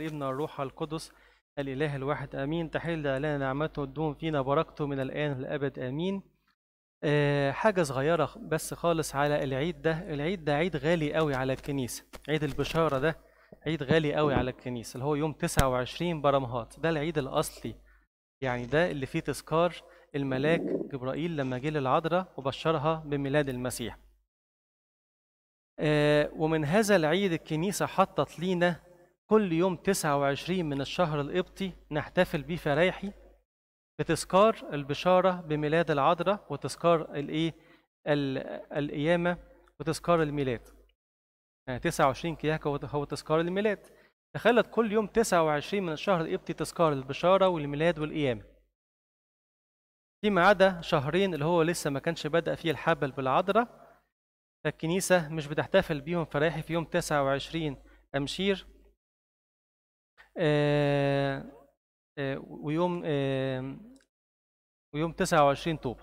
ابن الروح القدس الإله الواحد آمين تحل لنا نعمته الدوم فينا بركته من الآن للأبد آمين أه حاجة صغيرة بس خالص على العيد ده العيد ده عيد غالي قوي على الكنيسة عيد البشارة ده عيد غالي قوي على الكنيسة اللي هو يوم 29 برمهات ده العيد الأصلي يعني ده اللي فيه تذكار الملاك جبرائيل لما جه للعذراء وبشرها بميلاد المسيح أه ومن هذا العيد الكنيسة حطت لينا كل يوم 29 من الشهر القبطي نحتفل بيه فرايحي بتذكار البشارة بميلاد العذراء وتذكار الايه القيامة وتذكار الميلاد يعني 29 كياكة هو تذكار الميلاد تخلت كل يوم 29 من الشهر القبطي تذكار البشارة والميلاد والقيامة فيما عدا شهرين اللي هو لسه ما كانش بدأ فيه الحبل بالعذراء فالكنيسة مش بتحتفل بيهم فرايحي في يوم 29 أمشير آه، آه، ويوم آه، ويوم 29 طوبة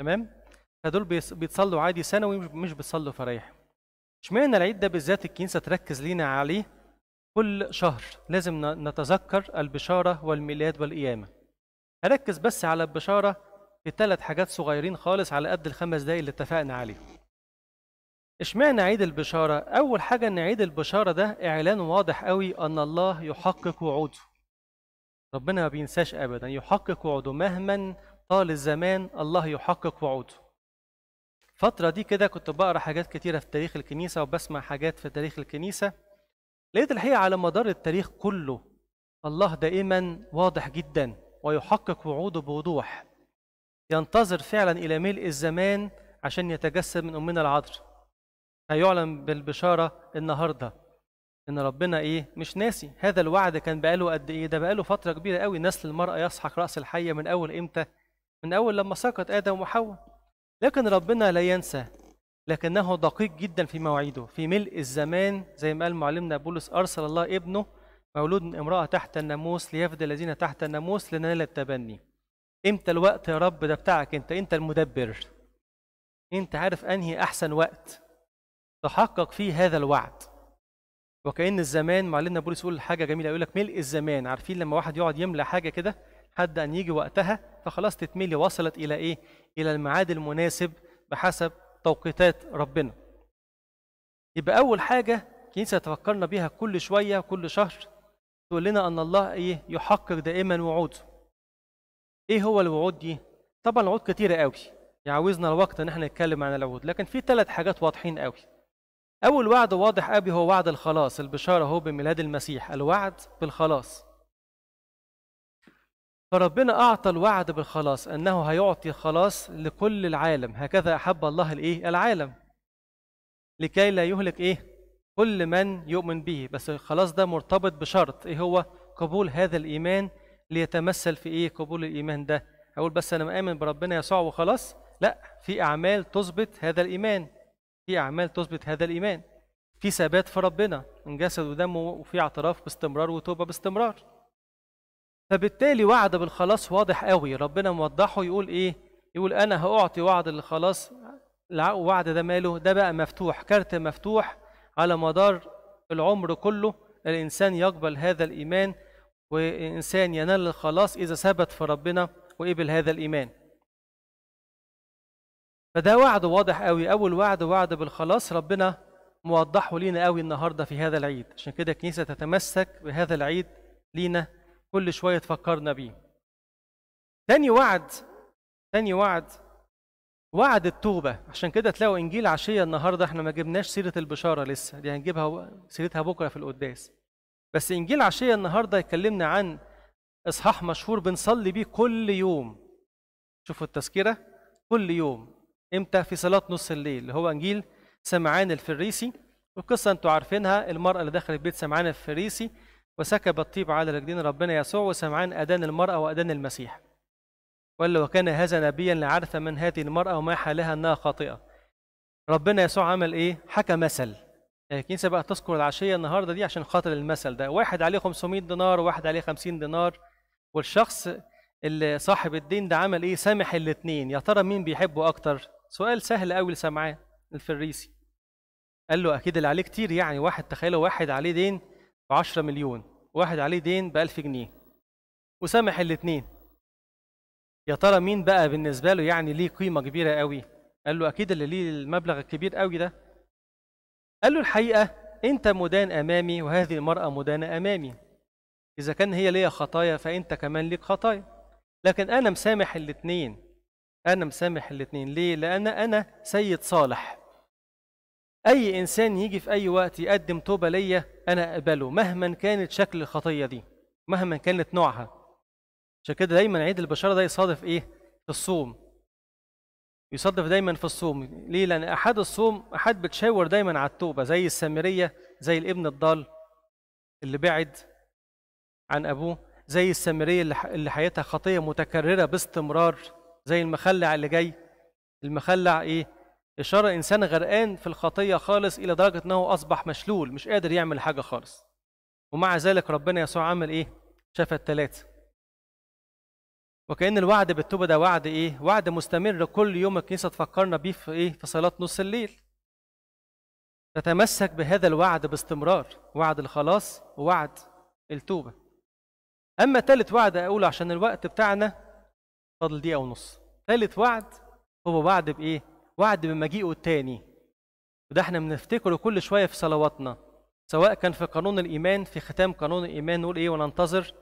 تمام فدول بيتصلوا عادي سنوي مش بيتصلوا فرايح اشمعنى العيد ده بالذات الكنيسه تركز لينا عليه كل شهر لازم نتذكر البشاره والميلاد والقيامه هركز بس على البشاره في ثلاث حاجات صغيرين خالص على قد الخمس دقايق اللي اتفقنا عليهم اشمعنى عيد البشارة؟ أول حاجة إن عيد البشارة ده إعلان واضح قوي أن الله يحقق وعوده. ربنا ما بينساش أبدا يحقق وعوده مهما طال الزمان الله يحقق وعوده. الفترة دي كده كنت بقرا حاجات كتيرة في تاريخ الكنيسة وبسمع حاجات في تاريخ الكنيسة. لقيت الحقيقة على مدار التاريخ كله الله دائما واضح جدا ويحقق وعوده بوضوح. ينتظر فعلا إلى ملء الزمان عشان يتجسد من أمنا العذراء. هيعلن بالبشاره النهارده ان ربنا ايه مش ناسي هذا الوعد كان بقاله قد ايه ده بقاله فتره كبيره قوي نسل المراه يسحق راس الحيه من اول امتى من اول لما سقط ادم وحواء لكن ربنا لا ينسى لكنه دقيق جدا في مواعيده في ملء الزمان زي ما قال معلمنا بولس ارسل الله ابنه مولود من امراه تحت الناموس ليفدي الذين تحت الناموس لنال التبني امتى الوقت يا رب ده بتاعك انت انت المدبر انت عارف انهي احسن وقت تحقق فيه هذا الوعد وكأن الزمان معلمنا بولس يقول حاجة جميلة يقول لك ملء الزمان عارفين لما واحد يقعد يملى حاجة كده حد أن يجي وقتها فخلاص تتملي وصلت إلى إيه؟ إلى الميعاد المناسب بحسب توقيتات ربنا يبقى أول حاجة الكنيسه تفكرنا بيها كل شوية كل شهر تقول لنا أن الله إيه يحقق دائما وعوده إيه هو الوعود دي؟ طبعا وعود كتيرة قوي يعوزنا الوقت إن احنا نتكلم عن الوعود لكن في ثلاث حاجات واضحين قوي أول وعد واضح أبي هو وعد الخلاص البشارة هو بميلاد المسيح الوعد بالخلاص فربنا أعطى الوعد بالخلاص أنه هيعطي خلاص لكل العالم هكذا أحب الله الإيه العالم لكي لا يهلك إيه كل من يؤمن به بس الخلاص ده مرتبط بشرط إيه هو قبول هذا الإيمان ليتمثل في إيه قبول الإيمان ده أقول بس أنا مآمن بربنا يسوع وخلاص لا في أعمال تثبت هذا الإيمان في أعمال تثبت هذا الإيمان في ثبات في ربنا من جسد ودم وفي اعتراف باستمرار وتوبة باستمرار فبالتالي وعد بالخلاص واضح قوي ربنا موضحه يقول إيه يقول أنا هأعطي وعد للخلاص الوعد ده ماله ده بقى مفتوح كارت مفتوح على مدار العمر كله الإنسان يقبل هذا الإيمان وإنسان ينال الخلاص إذا ثبت في ربنا وقبل هذا الإيمان فده وعد واضح قوي اول وعد وعد بالخلاص ربنا موضحه لينا قوي النهارده في هذا العيد عشان كده الكنيسه تتمسك بهذا العيد لينا كل شويه تفكرنا بيه تاني وعد تاني وعد وعد التوبة عشان كده تلاقوا إنجيل عشية النهاردة احنا ما جبناش سيرة البشارة لسه دي هنجيبها سيرتها بكرة في القداس بس إنجيل عشية النهاردة يكلمنا عن إصحاح مشهور بنصلي بيه كل يوم شوفوا التذكرة كل يوم امتى في صلاه نص الليل اللي هو انجيل سمعان الفريسي والقصه انتوا عارفينها المراه اللي دخلت بيت سمعان الفريسي وسكب الطيب على رجلين ربنا يسوع وسمعان أدان المرأة وأدان المسيح ولا وكان هذا نبيا لعرف من هذه المرأة وما حالها أنها خاطئة ربنا يسوع عمل إيه؟ حكى مثل الكنيسة بقى تذكر العشية النهاردة دي عشان خاطر المثل ده واحد عليه 500 دينار وواحد عليه 50 دينار والشخص اللي صاحب الدين ده عمل إيه؟ سامح الاتنين يا ترى مين بيحبه أكتر؟ سؤال سهل قوي لسمعان الفريسي قال له اكيد اللي عليه كتير يعني واحد تخيلوا واحد عليه دين ب 10 مليون واحد عليه دين ب 1000 جنيه وسامح الاثنين يا ترى مين بقى بالنسبه له يعني ليه قيمه كبيره قوي قال له اكيد اللي ليه المبلغ الكبير قوي ده قال له الحقيقه انت مدان امامي وهذه المراه مدانه امامي اذا كان هي ليا خطايا فانت كمان ليك خطايا لكن انا مسامح الاثنين أنا مسامح الاتنين ليه؟ لأن أنا سيد صالح أي إنسان يجي في أي وقت يقدم توبة ليا أنا أقبله مهما كانت شكل الخطية دي مهما كانت نوعها عشان كده دايما عيد البشارة ده يصادف إيه؟ في الصوم يصادف دايما في الصوم ليه؟ لأن أحد الصوم أحد بتشاور دايما على التوبة زي السامرية زي الابن الضال اللي بعد عن أبوه زي السامرية اللي حياتها خطية متكررة باستمرار زي المخلع اللي جاي المخلع ايه اشاره انسان غرقان في الخطيه خالص الى درجه انه اصبح مشلول مش قادر يعمل حاجه خالص ومع ذلك ربنا يسوع عمل ايه شاف التلاتة وكان الوعد بالتوبه ده وعد ايه وعد مستمر كل يوم الكنيسه تفكرنا بيه في ايه في صلاه نص الليل تتمسك بهذا الوعد باستمرار وعد الخلاص ووعد التوبه اما ثالث وعد اقوله عشان الوقت بتاعنا فاضل دقيقة ونص ثالث وعد هو وعد بإيه؟ وعد بمجيئه التاني وده احنا بنفتكره كل شوية في صلواتنا سواء كان في قانون الإيمان في ختام قانون الإيمان نقول إيه وننتظر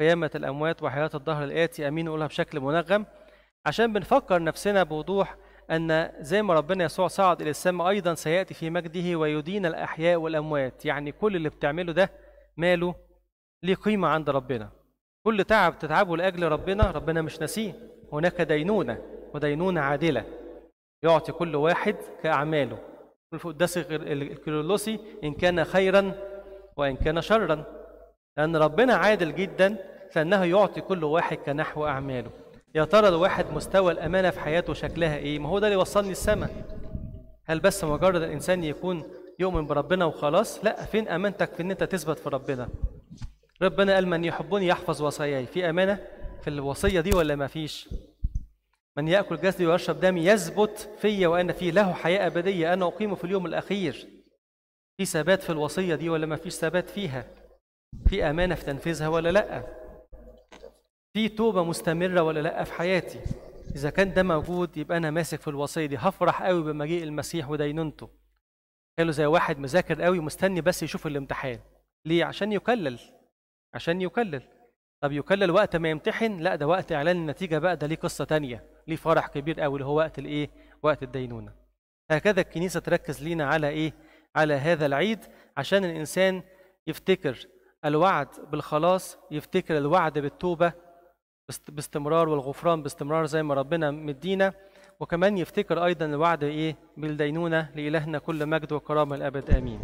قيامة الأموات وحياة الدهر الآتي أمين نقولها بشكل منغم عشان بنفكر نفسنا بوضوح أن زي ما ربنا يسوع صعد إلى السماء أيضا سيأتي في مجده ويدين الأحياء والأموات يعني كل اللي بتعمله ده ماله ليه قيمة عند ربنا كل تعب تتعبه لأجل ربنا ربنا مش ناسيه هناك دينونة ودينونة عادلة يعطي كل واحد كأعماله القداس الكيرلوسي إن كان خيرا وإن كان شرا لأن ربنا عادل جدا فإنه يعطي كل واحد كنحو أعماله يا ترى الواحد مستوى الأمانة في حياته شكلها إيه ما هو ده اللي وصلني السماء هل بس مجرد الإنسان يكون يؤمن بربنا وخلاص لا فين أمانتك في إن أنت تثبت في ربنا ربنا قال من يحبني يحفظ وصاياي في امانه في الوصيه دي ولا ما فيش من ياكل جسدي ويشرب دمي يثبت في وان فيه له حياه ابديه انا اقيم في اليوم الاخير في ثبات في الوصيه دي ولا ما فيش ثبات فيها في امانه في تنفيذها ولا لا في توبه مستمره ولا لا في حياتي اذا كان ده موجود يبقى انا ماسك في الوصيه دي هفرح قوي بمجيء المسيح ودينونته قالوا زي واحد مذاكر قوي مستني بس يشوف الامتحان ليه عشان يكلل عشان يكلل طب يكلل وقت ما يمتحن لا ده وقت اعلان النتيجه بقى ده ليه قصه تانية ليه فرح كبير قوي اللي هو وقت الايه وقت الدينونه هكذا الكنيسه تركز لينا على ايه على هذا العيد عشان الانسان يفتكر الوعد بالخلاص يفتكر الوعد بالتوبه باستمرار والغفران باستمرار زي ما ربنا مدينا وكمان يفتكر ايضا الوعد ايه بالدينونه لالهنا كل مجد وكرامه الابد امين